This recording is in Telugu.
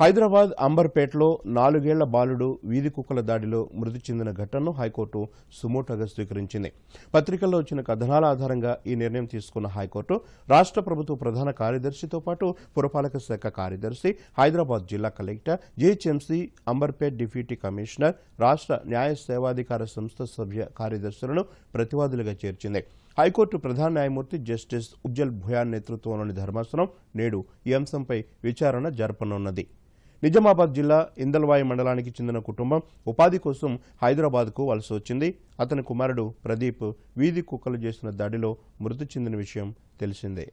హైదరాబాద్ అంబర్పేటలో నాలుగేళ్ల బాలుడు వీధి కుక్కల దాడిలో మృతి చెందిన ఘటనను హైకోర్టు సుమోటోగా స్వీకరించింది పత్రికల్లో వచ్చిన కథనాల ఆధారంగా ఈ నిర్ణయం తీసుకున్న హైకోర్టు రాష్ట్ర ప్రభుత్వ ప్రధాన కార్యదర్శితో పాటు పురపాలక శాఖ కార్యదర్శి హైదరాబాద్ జిల్లా collector GHMC Amberpet deputy commissioner రాష్ట్ర న్యాయ సేవాధికార సంస్థ సభ్య కార్యదర్శులను ప్రతివాదులుగా చేర్చింది హైకోర్టు ప్రధాన న్యాయమూర్తి జస్టిస్ ఉజ్జల్ భుయాన్ నేతృత్వంలోని ధర్మాసనం నేడు ఈ అంశంపై విచారణ జరపనున్నది నిజామాబాద్ జిల్లా ఇందల్వాయి మండలానికి చెందిన కుటుంబం ఉపాధి కోసం హైదరాబాద్కు వలస వచ్చింది అతని కుమారుడు ప్రదీప్ వీధి కుక్కలు చేసిన దాడిలో మృతి చెందిన విషయం తెలిసిందే